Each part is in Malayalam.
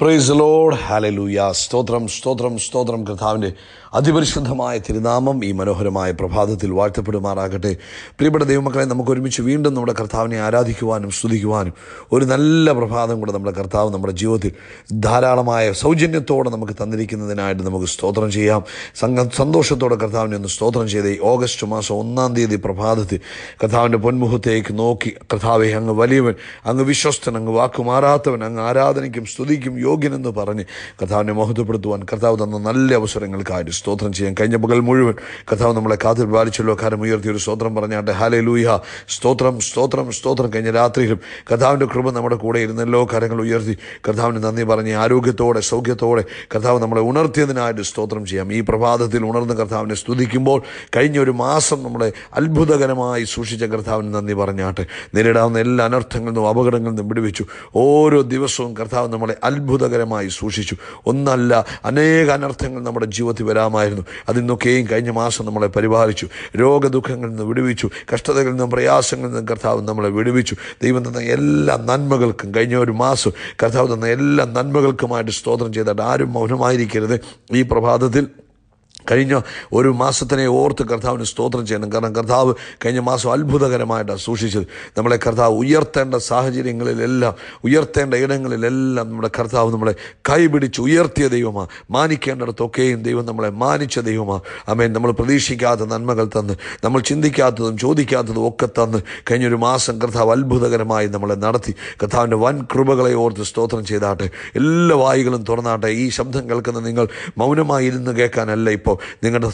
പ്രൈസ് ലോഡ് ഹാലലൂയ സ്തോത്രം സ്തോത്രം സ്തോത്രം കർത്താവിൻ്റെ അതിപരിശുദ്ധമായ തിരുനാമം ഈ മനോഹരമായ പ്രഭാതത്തിൽ വാഴ്ത്തപ്പെടുമാറാകട്ടെ പ്രിയപ്പെട്ട ദൈവമക്കളെ നമുക്ക് ഒരുമിച്ച് വീണ്ടും നമ്മുടെ കർത്താവിനെ ആരാധിക്കുവാനും സ്തുതിക്കുവാനും ഒരു നല്ല പ്രഭാതം കൂടെ നമ്മുടെ കർത്താവ് നമ്മുടെ ജീവിതത്തിൽ ധാരാളമായ സൗജന്യത്തോടെ നമുക്ക് തന്നിരിക്കുന്നതിനായിട്ട് നമുക്ക് സ്തോത്രം ചെയ്യാം സംഘ സന്തോഷത്തോടെ കർത്താവിനെ ഒന്ന് സ്തോത്രം ചെയ്ത് ഓഗസ്റ്റ് മാസം ഒന്നാം തീയതി പ്രഭാതത്തിൽ കർത്താവിൻ്റെ പൊന്മുഖത്തേക്ക് നോക്കി കർത്താവെ അങ്ങ് വലിയവൻ അങ്ങ് വിശ്വസ്തൻ അങ്ങ് വാക്കുമാറാത്തവൻ അങ്ങ് ആരാധനയ്ക്കും സ്തുതിക്കും യോഗ്യനെന്ന് പറഞ്ഞ് കർത്താവിനെ മഹത്വപ്പെടുത്തുവാൻ കർത്താവ് തന്ന നല്ല അവസരങ്ങൾക്കായിട്ട് സ്തോത്രം ചെയ്യാം കഴിഞ്ഞ പകൽ മുഴുവൻ കഥാവ് നമ്മളെ കാതിൽ പാലിച്ചല്ലോ കാരം ഉയർത്തി ഒരു സ്തോത്രം പറഞ്ഞാട്ടെ ഹാലെ ലൂഹ സ്തോത്രം സ്തോത്രം സ്തോത്രം കഴിഞ്ഞ രാത്രിയിലും കഥാവിൻ്റെ കൃപ നമ്മുടെ കൂടെ ഇരുന്നല്ലോ കാര്യങ്ങൾ ഉയർത്തി കഥാവിന് നന്ദി പറഞ്ഞ് ആരോഗ്യത്തോടെ സൗഖ്യത്തോടെ കഥാവ് നമ്മളെ ഉണർത്തിയതിനായിട്ട് സ്തോത്രം ചെയ്യാം ഈ പ്രഭാതത്തിൽ ഉണർന്ന് കർത്താവിനെ സ്തുതിക്കുമ്പോൾ കഴിഞ്ഞ ഒരു മാസം നമ്മളെ അത്ഭുതകരമായി സൂക്ഷിച്ച കർത്താവിന് നന്ദി പറഞ്ഞാട്ടെ നേരിടാവുന്ന എല്ലാ അനർത്ഥങ്ങളിൽ നിന്നും അപകടങ്ങളിൽ നിന്നും വിടുവിച്ചു ഓരോ ദിവസവും കർത്താവ് നമ്മളെ അത്ഭുതകരമായി സൂക്ഷിച്ചു ഒന്നല്ല അനേക അനർത്ഥങ്ങൾ നമ്മുടെ ജീവിതത്തിൽ വരാമ ദിവസമായിരുന്നു അതിൽ നിന്നൊക്കെയും കഴിഞ്ഞ മാസം നമ്മളെ പരിപാലിച്ചു രോഗദുഃഖങ്ങളിൽ നിന്ന് വിടുവിച്ചു കഷ്ടതകളിൽ നിന്നും പ്രയാസങ്ങളിൽ നിന്നും കർത്താവ് നമ്മളെ വിടുവിച്ചു ദൈവം തന്ന എല്ലാ നന്മകൾക്കും കഴിഞ്ഞ ഒരു മാസം കർത്താവ് തന്ന എല്ലാ നന്മകൾക്കുമായിട്ട് സ്തോത്രം ചെയ്തിട്ട് ആരും മൗനമായിരിക്കരുത് ഈ പ്രഭാതത്തിൽ കഴിഞ്ഞ ഒരു മാസത്തിനെ ഓർത്ത് കർത്താവിന് സ്തോത്രം ചെയ്യണം കാരണം കർത്താവ് കഴിഞ്ഞ മാസം അത്ഭുതകരമായിട്ടാണ് സൂക്ഷിച്ചത് നമ്മളെ കർത്താവ് ഉയർത്തേണ്ട സാഹചര്യങ്ങളിലെല്ലാം ഉയർത്തേണ്ട ഇടങ്ങളിലെല്ലാം നമ്മുടെ കർത്താവ് നമ്മളെ കൈപിടിച്ച് ഉയർത്തിയ ദൈവമാണ് മാനിക്കേണ്ടിടത്തൊക്കെയും ദൈവം നമ്മളെ മാനിച്ച ദൈവമാണ് അമേൻ നമ്മൾ പ്രതീക്ഷിക്കാത്ത നന്മകൾ തന്ന് നമ്മൾ ചിന്തിക്കാത്തതും ചോദിക്കാത്തതും ഒക്കെ തന്ന് കഴിഞ്ഞൊരു മാസം കർത്താവ് അത്ഭുതകരമായി നമ്മളെ നടത്തി കർത്താവിൻ്റെ വൻ കൃപകളെ ഓർത്ത് സ്തോത്രം ചെയ്താട്ടെ എല്ലാ വായികളും തുറന്നാട്ടെ ഈ ശബ്ദം കേൾക്കുന്ന നിങ്ങൾ മൗനമായി ഇരുന്ന് കേൾക്കാനല്ല ഇപ്പോൾ നിങ്ങളുടെ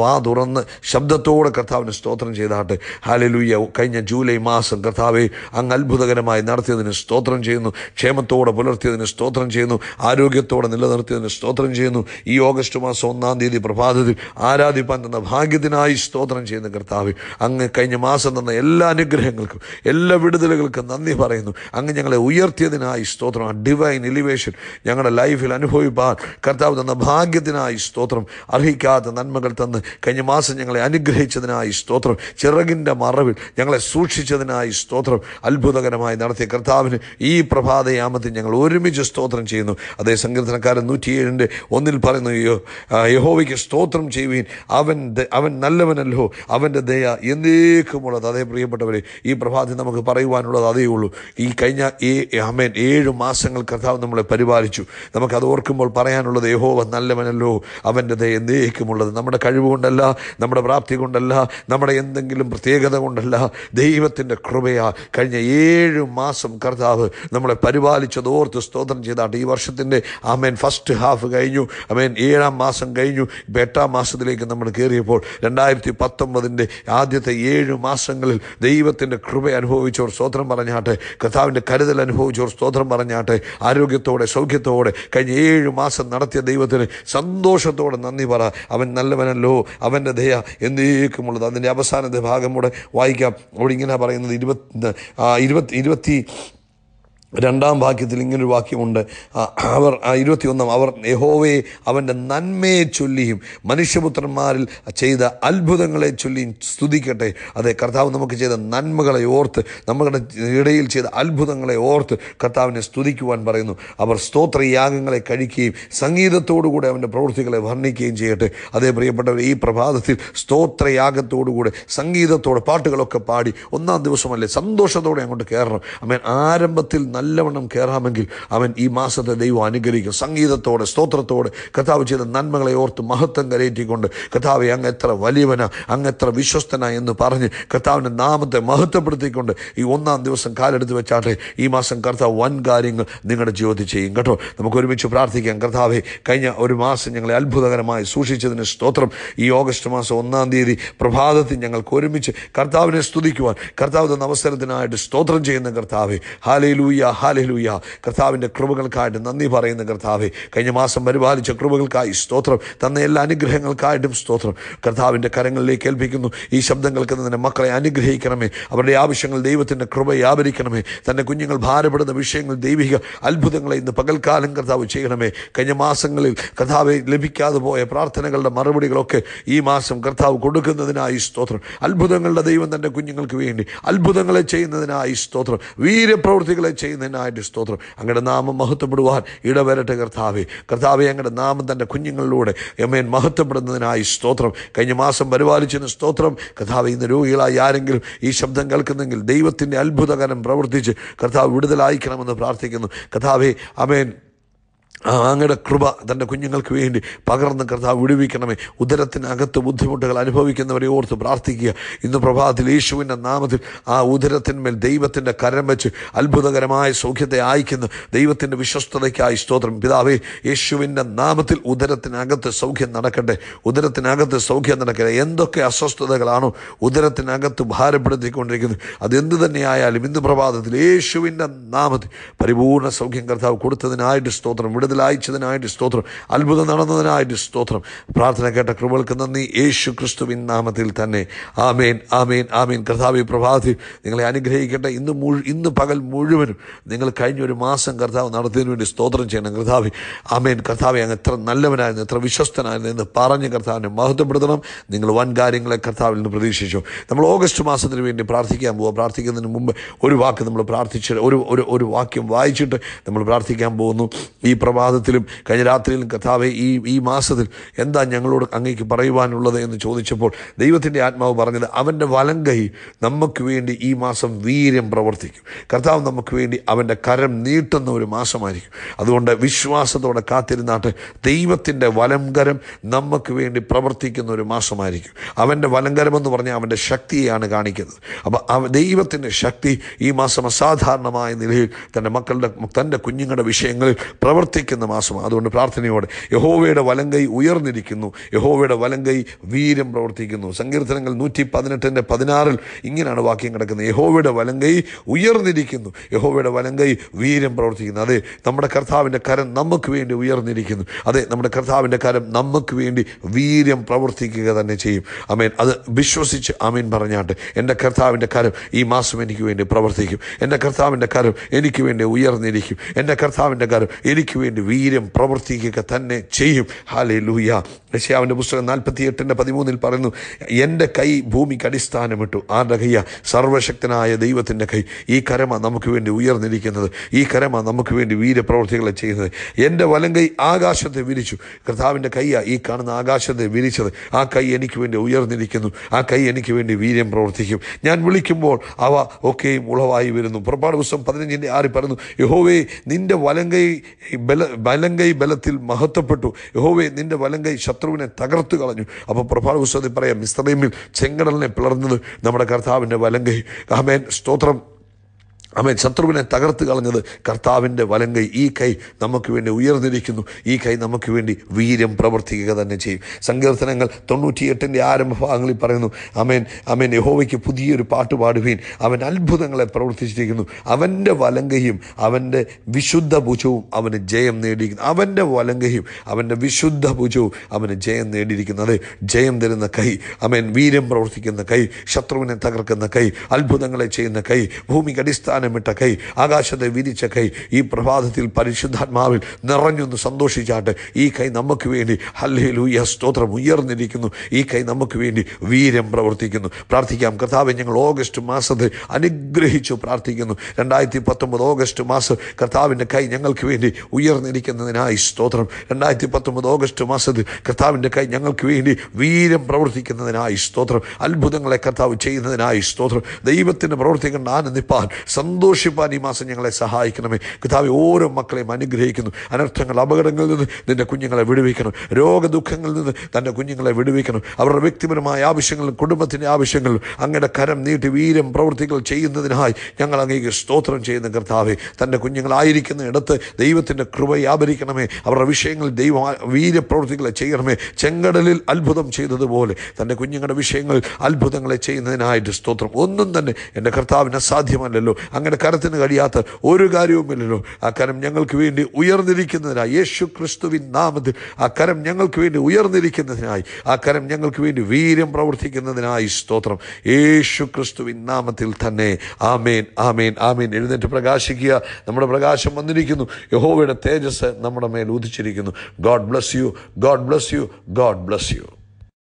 വാ തുറന്ന് ശബ്ദത്തോടെ കർത്താവിന് സ്തോത്രം ചെയ്താട്ട് ഹാലലൂയ കഴിഞ്ഞ ജൂലൈ മാസം കർത്താവെ അങ്ങ് അത്ഭുതകരമായി നടത്തിയതിന് സ്തോത്രം ചെയ്യുന്നു ക്ഷേമത്തോടെ പുലർത്തിയതിന് സ്തോത്രം ചെയ്യുന്നു ആരോഗ്യത്തോടെ നിലനിർത്തിയതിന് സ്തോത്രം ചെയ്യുന്നു ഈ ഓഗസ്റ്റ് മാസം ഒന്നാം തീയതി പ്രഭാതത്തിൽ ആരാധിപ്പാൻ തന്ന ഭാഗ്യത്തിനായി സ്തോത്രം ചെയ്യുന്ന കർത്താവ് അങ്ങ് കഴിഞ്ഞ മാസം തന്ന എല്ലാ അനുഗ്രഹങ്ങൾക്കും എല്ലാ വിടുതലുകൾക്കും നന്ദി പറയുന്നു അങ്ങ് ഞങ്ങളെ ഉയർത്തിയതിനായി സ്തോത്രം ആ ഡിവൈൻ എലിവേഷൻ ഞങ്ങളുടെ ലൈഫിൽ അനുഭവിപ്പാൻ കർത്താവ് തന്ന ഭാഗ്യത്തിനായി സ്തോത്രം അർഹിക്കാത്ത നന്മകൾ തന്ന് കഴിഞ്ഞ മാസം ഞങ്ങളെ അനുഗ്രഹിച്ചതിനായി സ്തോത്രം ചിറകിൻ്റെ മറവിൽ ഞങ്ങളെ സൂക്ഷിച്ചതിനായി സ്തോത്രം അത്ഭുതകരമായി നടത്തിയ കർത്താവിന് ഈ പ്രഭാതയാമത്തിൽ ഞങ്ങൾ ഒരുമിച്ച് സ്തോത്രം ചെയ്യുന്നു അതേ സങ്കീർത്തനക്കാരൻ നൂറ്റിയേഴിൻ്റെ ഒന്നിൽ പറയുന്നു യഹോവയ്ക്ക് സ്തോത്രം ചെയ്യുവീൻ അവൻ അവൻ നല്ലവനല്ലോ അവൻ്റെ ദയ എന്തേക്കുമുള്ളത് അതേ പ്രിയപ്പെട്ടവരെ ഈ പ്രഭാതി നമുക്ക് പറയുവാനുള്ളത് അതേ ഉള്ളൂ ഈ കഴിഞ്ഞ ഏ അമേൻ ഏഴ് മാസങ്ങൾ കർത്താവ് നമ്മളെ പരിപാലിച്ചു നമുക്കത് ഓർക്കുമ്പോൾ പറയാനുള്ളത് യഹോവ നല്ലവനല്ലോ അവൻ്റെ ദയ എന്നേക്കുമുള്ളത് നമ്മുടെ കഴിവ് കൊണ്ടല്ല നമ്മുടെ പ്രാപ്തി കൊണ്ടല്ല നമ്മുടെ എന്തെങ്കിലും പ്രത്യേകത കൊണ്ടല്ല ദൈവത്തിൻ്റെ കൃപയാ കഴിഞ്ഞ ഏഴ് മാസം കർത്താവ് നമ്മളെ പരിപാലിച്ചത് ഓർത്ത് സ്തോത്രം ചെയ്താട്ട് ഈ വർഷത്തിൻ്റെ അമേൻ ഫസ്റ്റ് ഹാഫ് കഴിഞ്ഞു അമേൻ ഏഴാം മാസം കഴിഞ്ഞു ഇപ്പം എട്ടാം മാസത്തിലേക്ക് നമ്മൾ കയറിയപ്പോൾ രണ്ടായിരത്തി പത്തൊമ്പതിൻ്റെ ആദ്യത്തെ ഏഴ് മാസങ്ങളിൽ ദൈവത്തിൻ്റെ കൃപ അനുഭവിച്ചവർ സ്തോത്രം പറഞ്ഞാട്ടെ കർത്താവിൻ്റെ കരുതൽ അനുഭവിച്ചവർ സ്തോത്രം പറഞ്ഞാട്ടെ ആരോഗ്യത്തോടെ സൗഖ്യത്തോടെ കഴിഞ്ഞ ഏഴ് മാസം നടത്തിയ ദൈവത്തിന് സന്തോഷത്തോടെ നന്ദി പറ പറയുകയാണ് അവൻ നല്ലവനല്ലോ അവൻ്റെ ദയ എന്തേക്കുമുള്ളത് അതിൻ്റെ അവസാനത്തെ ഭാഗം കൂടെ വായിക്കാം അവിടെ ഇങ്ങനെ പറയുന്നത് ഇരുപത്തി ഇരുപത്തി ഇരുപത്തി രണ്ടാം വാക്യത്തിൽ ഇങ്ങനൊരു വാക്യമുണ്ട് അവർ ഇരുപത്തിയൊന്നാം അവർ യഹോവയെ അവൻ്റെ നന്മയെ ചൊല്ലിയും മനുഷ്യപുത്രന്മാരിൽ ചെയ്ത അത്ഭുതങ്ങളെ ചൊല്ലിയും സ്തുതിക്കട്ടെ അതെ കർത്താവ് നമുക്ക് ചെയ്ത നന്മകളെ ഓർത്ത് നമ്മുടെ ഇടയിൽ ചെയ്ത അത്ഭുതങ്ങളെ ഓർത്ത് കർത്താവിനെ സ്തുതിക്കുവാൻ പറയുന്നു അവർ സ്തോത്രയാഗങ്ങളെ കഴിക്കുകയും സംഗീതത്തോടുകൂടെ അവൻ്റെ പ്രവൃത്തികളെ വർണ്ണിക്കുകയും ചെയ്യട്ടെ അതേ പ്രിയപ്പെട്ടവർ ഈ പ്രഭാതത്തിൽ സ്തോത്രയാഗത്തോടുകൂടെ സംഗീതത്തോടെ പാട്ടുകളൊക്കെ പാടി ഒന്നാം ദിവസമല്ലേ സന്തോഷത്തോടെ അങ്ങോട്ട് കയറണം അമേൻ ആരംഭത്തിൽ നല്ലവണ്ണം കയറാമെങ്കിൽ അവൻ ഈ മാസത്തെ ദൈവം അനുഗ്രഹിക്കും സംഗീതത്തോടെ സ്തോത്രത്തോടെ കഥാവ് ചെയ്ത നന്മകളെ ഓർത്ത് മഹത്വം കരയേറ്റിക്കൊണ്ട് കഥാവെ അങ്ങ് എത്ര വലിയവന അങ്ങ് എത്ര വിശ്വസ്തന എന്ന് പറഞ്ഞ് കർത്താവിൻ്റെ നാമത്തെ മഹത്വപ്പെടുത്തിക്കൊണ്ട് ഈ ഒന്നാം ദിവസം കാലെടുത്ത് വെച്ചാട്ടെ ഈ മാസം കർത്താവ് വൻ കാര്യങ്ങൾ നിങ്ങളുടെ ജീവിതത്തിൽ ചെയ്യും കേട്ടോ നമുക്ക് ഒരുമിച്ച് പ്രാർത്ഥിക്കാം കർത്താവെ കഴിഞ്ഞ ഒരു മാസം ഞങ്ങളെ അത്ഭുതകരമായി സൂക്ഷിച്ചതിന് സ്തോത്രം ഈ ഓഗസ്റ്റ് മാസം ഒന്നാം തീയതി പ്രഭാതത്തിൽ ഞങ്ങൾക്ക് ഒരുമിച്ച് കർത്താവിനെ സ്തുതിക്കുവാൻ കർത്താവ് തന്ന അവസരത്തിനായിട്ട് സ്തോത്രം ചെയ്യുന്ന കർത്താവെ ഹാലയിലൂയ്യ ഹാലലൂയ കർത്താവിൻ്റെ കൃപകൾക്കായിട്ട് നന്ദി പറയുന്ന കർത്താവെ കഴിഞ്ഞ മാസം പരിപാലിച്ച കൃപകൾക്കായി സ്തോത്രം തന്ന എല്ലാ അനുഗ്രഹങ്ങൾക്കായിട്ടും സ്തോത്രം കർത്താവിൻ്റെ കരങ്ങളിലേക്ക് ഏൽപ്പിക്കുന്നു ഈ ശബ്ദം കേൾക്കുന്ന തന്നെ മക്കളെ അനുഗ്രഹിക്കണമേ അവരുടെ ആവശ്യങ്ങൾ ദൈവത്തിൻ്റെ കൃപ വ്യാപരിക്കണമേ തൻ്റെ കുഞ്ഞുങ്ങൾ ഭാരപ്പെടുന്ന വിഷയങ്ങൾ ദൈവിക അത്ഭുതങ്ങളെ ഇന്ന് പകൽക്കാലം കർത്താവ് ചെയ്യണമേ കഴിഞ്ഞ മാസങ്ങളിൽ കർത്താവ് ലഭിക്കാതെ പോയ പ്രാർത്ഥനകളുടെ മറുപടികളൊക്കെ ഈ മാസം കർത്താവ് കൊടുക്കുന്നതിനായി സ്തോത്രം അത്ഭുതങ്ങളുടെ ദൈവം തൻ്റെ കുഞ്ഞുങ്ങൾക്ക് വേണ്ടി അത്ഭുതങ്ങളെ ചെയ്യുന്നതിനായി സ്തോത്രം വീരപ്രവൃത്തികളെ ചെയ്യുന്ന നിന്നായിട്ട് സ്തോത്രം അങ്ങയുടെ നാമം മഹത്വപ്പെടുവാൻ ഇടവരട്ടെ കർത്താവെ കർത്താവെ അങ്ങയുടെ നാമം തൻ്റെ കുഞ്ഞുങ്ങളിലൂടെ എമ്മേൻ മഹത്വപ്പെടുന്നതിനായി സ്തോത്രം കഴിഞ്ഞ മാസം പരിപാലിച്ചിരുന്ന സ്തോത്രം കർത്താവ് ഇന്ന് രോഗികളായി ആരെങ്കിലും ഈ ശബ്ദം കേൾക്കുന്നെങ്കിൽ ദൈവത്തിൻ്റെ അത്ഭുതകരം പ്രവർത്തിച്ച് കർത്താവ് വിടുതലായിക്കണമെന്ന് പ്രാർത്ഥിക്കുന്നു കഥാവേ അമേൻ അങ്ങയുടെ കൃപ തൻ്റെ കുഞ്ഞുങ്ങൾക്ക് വേണ്ടി പകർന്ന് കർത്താവ് വിടുവിക്കണമേ ഉദരത്തിനകത്ത് ബുദ്ധിമുട്ടുകൾ അനുഭവിക്കുന്നവരെ ഓർത്ത് പ്രാർത്ഥിക്കുക ഇന്ന് പ്രഭാതത്തിൽ യേശുവിൻ്റെ നാമത്തിൽ ആ ഉദരത്തിന്മേൽ ദൈവത്തിൻ്റെ കരം വെച്ച് അത്ഭുതകരമായ സൗഖ്യത്തെ അയക്കുന്ന ദൈവത്തിൻ്റെ വിശ്വസ്തതയ്ക്കായി സ്തോത്രം പിതാവേ യേശുവിൻ്റെ നാമത്തിൽ ഉദരത്തിനകത്ത് സൗഖ്യം നടക്കട്ടെ ഉദരത്തിനകത്ത് സൗഖ്യം നടക്കട്ടെ എന്തൊക്കെ അസ്വസ്ഥതകളാണോ ഉദരത്തിനകത്ത് ഭാരപ്പെടുത്തിക്കൊണ്ടിരിക്കുന്നത് അതെന്ത് തന്നെയായാലും ഇന്ന് പ്രഭാതത്തിൽ യേശുവിൻ്റെ നാമത്തിൽ പരിപൂർണ്ണ സൗഖ്യം കർത്താവ് കൊടുത്തതിനായിട്ട് സ്തോത്രം വിടുതൽ ജീവിതത്തിൽ അയച്ചതിനായിട്ട് സ്തോത്രം അത്ഭുതം നടന്നതിനായിട്ട് സ്തോത്രം പ്രാർത്ഥന കേട്ട കൃപകൾക്ക് നന്ദി യേശു ക്രിസ്തു നാമത്തിൽ തന്നെ ആമേൻ ആമേൻ ആമേൻ കർത്താവി പ്രഭാതി നിങ്ങളെ അനുഗ്രഹിക്കട്ടെ ഇന്ന് മുഴു ഇന്ന് പകൽ മുഴുവനും നിങ്ങൾ കഴിഞ്ഞ ഒരു മാസം കർത്താവ് നടത്തിയതിനു വേണ്ടി സ്തോത്രം ചെയ്യണം കർത്താവി ആമേൻ കർത്താവി അങ്ങ് എത്ര നല്ലവനായിരുന്നു എത്ര വിശ്വസ്തനായിരുന്നു എന്ന് പറഞ്ഞ് കർത്താവിനെ മഹത്വപ്പെടുത്തണം നിങ്ങൾ വൻ കാര്യങ്ങളെ കർത്താവിൽ നിന്ന് പ്രതീക്ഷിച്ചു നമ്മൾ ഓഗസ്റ്റ് മാസത്തിന് വേണ്ടി പ്രാർത്ഥിക്കാൻ പോവുക പ്രാർത്ഥിക്കുന്നതിന് മുമ്പ് ഒരു വാക്ക് നമ്മൾ പ്രാർത്ഥിച്ച് ഒരു ഒരു വാക്യം വായിച്ചിട്ട് നമ്മൾ പ്രാർത്ഥിക്കാൻ പോകുന്നു ഈ പ്രഭാ പ്രഭാതത്തിലും കഴിഞ്ഞ രാത്രിയിലും കഥാവെ ഈ ഈ മാസത്തിൽ എന്താ ഞങ്ങളോട് അങ്ങേക്ക് പറയുവാനുള്ളത് എന്ന് ചോദിച്ചപ്പോൾ ദൈവത്തിൻ്റെ ആത്മാവ് പറഞ്ഞത് അവൻ്റെ വലങ്കൈ നമുക്ക് വേണ്ടി ഈ മാസം വീര്യം പ്രവർത്തിക്കും കർത്താവ് നമുക്ക് വേണ്ടി അവൻ്റെ കരം നീട്ടുന്ന ഒരു മാസമായിരിക്കും അതുകൊണ്ട് വിശ്വാസത്തോടെ കാത്തിരുന്നാട്ട് ദൈവത്തിൻ്റെ വലങ്കരം നമുക്ക് വേണ്ടി പ്രവർത്തിക്കുന്ന ഒരു മാസമായിരിക്കും അവൻ്റെ വലങ്കരം എന്ന് പറഞ്ഞാൽ അവൻ്റെ ശക്തിയാണ് കാണിക്കുന്നത് അപ്പോൾ ദൈവത്തിൻ്റെ ശക്തി ഈ മാസം അസാധാരണമായ നിലയിൽ തൻ്റെ മക്കളുടെ തൻ്റെ കുഞ്ഞുങ്ങളുടെ വിഷയങ്ങളിൽ പ്രവർത്തിക്കുന്ന പ്രാർത്ഥിക്കുന്ന മാസമാണ് അതുകൊണ്ട് പ്രാർത്ഥനയോടെ യഹോവയുടെ കൈ ഉയർന്നിരിക്കുന്നു യഹോവയുടെ കൈ വീര്യം പ്രവർത്തിക്കുന്നു സങ്കീർത്തനങ്ങൾ നൂറ്റി പതിനെട്ടിൻ്റെ പതിനാറിൽ ഇങ്ങനെയാണ് വാക്യം കിടക്കുന്നത് യഹോവയുടെ കൈ ഉയർന്നിരിക്കുന്നു യഹോവയുടെ കൈ വീര്യം പ്രവർത്തിക്കുന്നു അതെ നമ്മുടെ കർത്താവിൻ്റെ കരം നമുക്ക് വേണ്ടി ഉയർന്നിരിക്കുന്നു അതെ നമ്മുടെ കർത്താവിൻ്റെ കരം നമുക്ക് വേണ്ടി വീര്യം പ്രവർത്തിക്കുക തന്നെ ചെയ്യും അമീൻ അത് വിശ്വസിച്ച് അമീൻ പറഞ്ഞാട്ട് എൻ്റെ കർത്താവിൻ്റെ കരം ഈ മാസം എനിക്ക് വേണ്ടി പ്രവർത്തിക്കും എൻ്റെ കർത്താവിൻ്റെ കരം എനിക്ക് വേണ്ടി ഉയർന്നിരിക്കും എൻ്റെ കർത്താവിൻ്റെ കരം എനിക്ക് വേണ്ടി ഒരു വീര്യം പ്രവർത്തിക്കുക തന്നെ ചെയ്യും ഹാലേ ലൂയ യശയാവിൻ്റെ പുസ്തകം നാൽപ്പത്തി എട്ടിൻ്റെ പതിമൂന്നിൽ പറയുന്നു എൻ്റെ കൈ ഭൂമിക്ക് അടിസ്ഥാനമിട്ടു ആരുടെ കയ്യ സർവശക്തനായ ദൈവത്തിൻ്റെ കൈ ഈ കരമ നമുക്ക് വേണ്ടി ഉയർന്നിരിക്കുന്നത് ഈ കരമ നമുക്ക് വേണ്ടി വീര്യപ്രവർത്തികളെ ചെയ്യുന്നത് എൻ്റെ വലം കൈ ആകാശത്തെ വിരിച്ചു കർത്താവിൻ്റെ കൈയാണ് ഈ കാണുന്ന ആകാശത്തെ വിരിച്ചത് ആ കൈ എനിക്ക് വേണ്ടി ഉയർന്നിരിക്കുന്നു ആ കൈ എനിക്ക് വേണ്ടി വീര്യം പ്രവർത്തിക്കും ഞാൻ വിളിക്കുമ്പോൾ അവ ഒക്കെയും ഉളവായി വരുന്നു പുറപ്പാട് പുസ്തകം പതിനഞ്ചിൻ്റെ ആറി പറയുന്നു യഹോവേ നിൻ്റെ വലം കൈ ബല വലങ്കൈ ബലത്തിൽ മഹത്വപ്പെട്ടു യഹോവേ നിന്റെ വലങ്കൈ ശത്രുവിനെ തകർത്തു കളഞ്ഞു അപ്പോൾ പ്രഭാത പുസ്തകത്തിൽ പറയാം മിസ്രൈമിൽ ചെങ്കടലിനെ പിളർന്നത് നമ്മുടെ കർത്താവിൻ്റെ വലങ്കൈ ആമേൻ സ്തോത്രം അമേൻ ശത്രുവിനെ തകർത്ത് കളഞ്ഞത് കർത്താവിൻ്റെ വലങ്കൈ ഈ കൈ നമുക്ക് വേണ്ടി ഉയർന്നിരിക്കുന്നു ഈ കൈ നമുക്ക് വേണ്ടി വീര്യം പ്രവർത്തിക്കുക തന്നെ ചെയ്യും സങ്കീർത്തനങ്ങൾ തൊണ്ണൂറ്റിയെട്ടിൻ്റെ ആരംഭ ഭാഗങ്ങളിൽ പറയുന്നു അമേൻ അമേൻ യഹോവയ്ക്ക് പുതിയൊരു പാട്ട് പാടുകയും അവൻ അത്ഭുതങ്ങളെ പ്രവർത്തിച്ചിരിക്കുന്നു അവൻ്റെ വലങ്കയും അവൻ്റെ വിശുദ്ധ ഭുജവും അവന് ജയം നേടിയിരിക്കുന്നു അവൻ്റെ വലങ്കയും അവൻ്റെ വിശുദ്ധ ഭുജവും അവന് ജയം നേടിയിരിക്കുന്നത് ജയം തരുന്ന കൈ അമേൻ വീര്യം പ്രവർത്തിക്കുന്ന കൈ ശത്രുവിനെ തകർക്കുന്ന കൈ അത്ഭുതങ്ങളെ ചെയ്യുന്ന കൈ ഭൂമിക്ക് അടിസ്ഥാന വാഗ്ദാനമിട്ട കൈ ആകാശത്തെ വിരിച്ച കൈ ഈ പ്രഭാതത്തിൽ പരിശുദ്ധാത്മാവിൽ നിറഞ്ഞൊന്ന് സന്തോഷിച്ചാട്ടെ ഈ കൈ നമുക്ക് വേണ്ടി ഹല്ലേലൂയ സ്തോത്രം ഉയർന്നിരിക്കുന്നു ഈ കൈ നമുക്ക് വേണ്ടി വീര്യം പ്രവർത്തിക്കുന്നു പ്രാർത്ഥിക്കാം കർത്താവ് ഞങ്ങൾ ഓഗസ്റ്റ് മാസത്തെ അനുഗ്രഹിച്ചു പ്രാർത്ഥിക്കുന്നു രണ്ടായിരത്തി പത്തൊമ്പത് ഓഗസ്റ്റ് മാസം കർത്താവിൻ്റെ കൈ ഞങ്ങൾക്ക് വേണ്ടി ഉയർന്നിരിക്കുന്നതിനായി സ്തോത്രം രണ്ടായിരത്തി പത്തൊമ്പത് ഓഗസ്റ്റ് മാസത്തിൽ കർത്താവിൻ്റെ കൈ ഞങ്ങൾക്ക് വേണ്ടി വീര്യം പ്രവർത്തിക്കുന്നതിനായി സ്തോത്രം അത്ഭുതങ്ങളെ കർത്താവ് ചെയ്യുന്നതിനായി സ്തോത്രം ദൈവത്തിൻ്റെ പ്രവർത്തിക്കേണ്ട ആനന്ദിപ്പാൻ സന്തോഷിപ്പാൻ ഈ മാസം ഞങ്ങളെ സഹായിക്കണമേ കഥാവെ ഓരോ മക്കളെയും അനുഗ്രഹിക്കുന്നു അനർത്ഥങ്ങൾ അപകടങ്ങളിൽ നിന്ന് നിൻ്റെ കുഞ്ഞുങ്ങളെ വിടുവിക്കണം രോഗദുഃഖങ്ങളിൽ നിന്ന് തൻ്റെ കുഞ്ഞുങ്ങളെ വിടുവിക്കണം അവരുടെ വ്യക്തിപരമായ ആവശ്യങ്ങളും കുടുംബത്തിൻ്റെ ആവശ്യങ്ങളും അങ്ങയുടെ കരം നീട്ടി വീരം പ്രവൃത്തികൾ ചെയ്യുന്നതിനായി ഞങ്ങൾ അങ്ങേക്ക് സ്തോത്രം ചെയ്യുന്ന കർത്താവെ തൻ്റെ കുഞ്ഞുങ്ങളായിരിക്കുന്ന ഇടത്ത് ദൈവത്തിൻ്റെ കൃപ വ്യാപരിക്കണമേ അവരുടെ വിഷയങ്ങൾ ദൈവ വീര്യപ്രവൃത്തികളെ ചെയ്യണമേ ചെങ്കടലിൽ അത്ഭുതം ചെയ്തതുപോലെ തൻ്റെ കുഞ്ഞുങ്ങളുടെ വിഷയങ്ങൾ അത്ഭുതങ്ങളെ ചെയ്യുന്നതിനായിട്ട് സ്തോത്രം ഒന്നും തന്നെ എൻ്റെ കർത്താവിന് അസാധ്യമല്ലല്ലോ അങ്ങനെ കരത്തിന് കഴിയാത്ത ഒരു കാര്യവുമില്ലല്ലോ ആ കരം ഞങ്ങൾക്ക് വേണ്ടി ഉയർന്നിരിക്കുന്നതിനായി യേശു ക്രിസ്തുവിൻ നാമത്തിൽ ആ കരം ഞങ്ങൾക്ക് വേണ്ടി ഉയർന്നിരിക്കുന്നതിനായി ആ കരം ഞങ്ങൾക്ക് വേണ്ടി വീര്യം പ്രവർത്തിക്കുന്നതിനായി സ്തോത്രം യേശു ക്രിസ്തുവിൻ നാമത്തിൽ തന്നെ ആമേൻ ആമേൻ ആമേൻ എഴുന്നേറ്റ് പ്രകാശിക്കുക നമ്മുടെ പ്രകാശം വന്നിരിക്കുന്നു യഹോവയുടെ തേജസ് നമ്മുടെ മേൽ ഉദിച്ചിരിക്കുന്നു God bless you God bless you God bless U